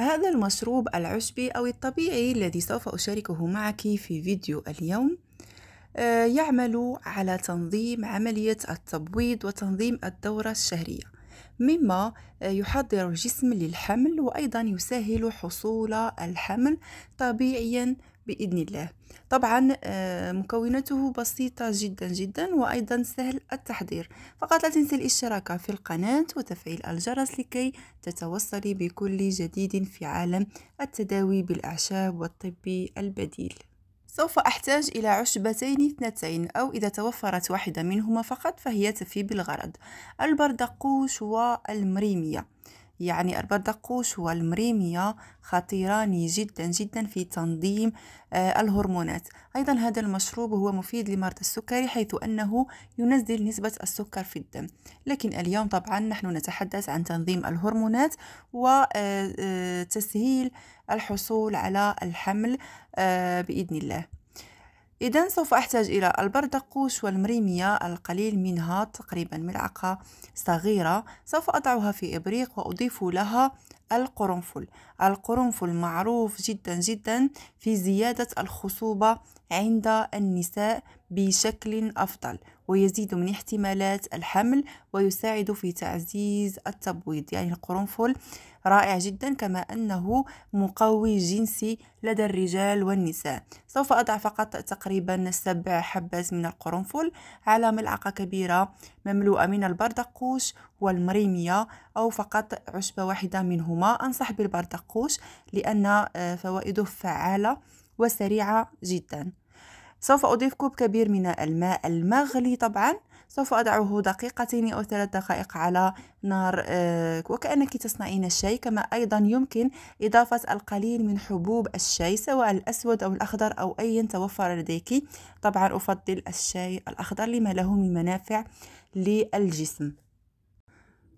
هذا المشروب العشبي أو الطبيعي الذي سوف أشاركه معك في فيديو اليوم آه، يعمل على تنظيم عملية التبويض وتنظيم الدورة الشهرية مما آه، يحضر الجسم للحمل وأيضا يسهل حصول الحمل طبيعيا بإذن الله طبعا آه، مكوناته بسيطة جدا جدا وأيضا سهل التحضير فقط لا تنسي الاشتراك في القناة وتفعيل الجرس لكي تتوصلي بكل جديد في عالم التداوي بالأعشاب والطب البديل سوف أحتاج إلى عشبتين اثنتين أو إذا توفرت واحدة منهما فقط فهي تفي بالغرض البردقوش والمريمية يعني البردقوش والمريمية خطيران جدا جدا في تنظيم آه، الهرمونات أيضا هذا المشروب هو مفيد لمرضى السكري حيث أنه ينزل نسبة السكر في الدم لكن اليوم طبعا نحن نتحدث عن تنظيم الهرمونات وتسهيل آه، آه، الحصول على الحمل بإذن الله إذا سوف أحتاج إلى البردقوش والمريمية القليل منها تقريبا ملعقة صغيرة سوف أضعها في إبريق وأضيف لها القرنفل القرنفل معروف جدا جدا في زيادة الخصوبة عند النساء بشكل أفضل ويزيد من احتمالات الحمل ويساعد في تعزيز التبويض يعني القرنفل رائع جدا كما أنه مقوي جنسي لدى الرجال والنساء سوف أضع فقط تقريبا سبع حبات من القرنفل على ملعقة كبيرة مملوءة من البردقوش والمريمية أو فقط عشبة واحدة منهما أنصح بالبردقوش لأن آه، فوائده فعالة وسريعة جدا سوف أضيف كوب كبير من الماء المغلي طبعا سوف أضعه دقيقتين أو ثلاث دقائق على نار آه، وكأنك تصنعين الشاي كما أيضا يمكن إضافة القليل من حبوب الشاي سواء الأسود أو الأخضر أو أي توفر لديك طبعا أفضل الشاي الأخضر لما له من منافع للجسم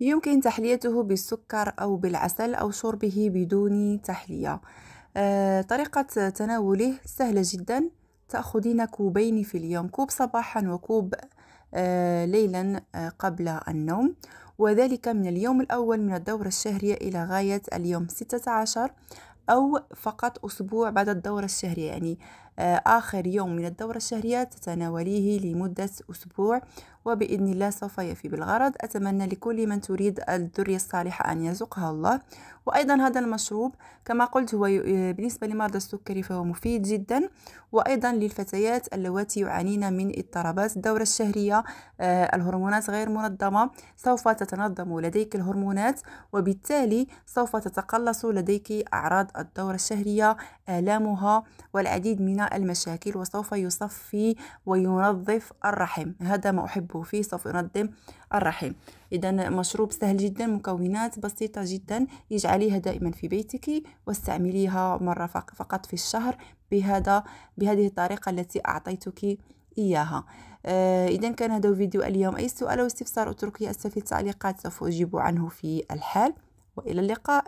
يمكن تحليته بالسكر أو بالعسل أو شربه بدون تحلية آه، طريقة تناوله سهلة جداً تأخذين كوبين في اليوم كوب صباحا وكوب آه، ليلا آه، قبل النوم وذلك من اليوم الأول من الدورة الشهرية إلى غاية اليوم 16 أو فقط أسبوع بعد الدورة الشهرية يعني آخر يوم من الدورة الشهرية تتناوليه لمدة أسبوع وبإذن الله سوف يفي بالغرض أتمنى لكل من تريد الذرية الصالحة أن يرزقها الله وأيضا هذا المشروب كما قلت هو بالنسبة لمرضى السكري فهو مفيد جدا وأيضا للفتيات اللواتي يعانين من اضطرابات الدورة الشهرية آه، الهرمونات غير منظمة سوف تتنظم لديك الهرمونات وبالتالي سوف تتقلص لديك أعراض الدورة الشهرية آلامها والعديد من المشاكل وسوف يصفي وينظف الرحم هذا ما أحبه فيه سوف ينظم الرحم إذا مشروب سهل جدا مكونات بسيطة جدا اجعليها دائما في بيتك واستعمليها مرة فقط في الشهر بهذا بهذه الطريقة التي أعطيتك إياها آه إذا كان هذا فيديو اليوم أي سؤال أو استفسار اتركي أسفل التعليقات سوف أجيب عنه في الحال وإلى اللقاء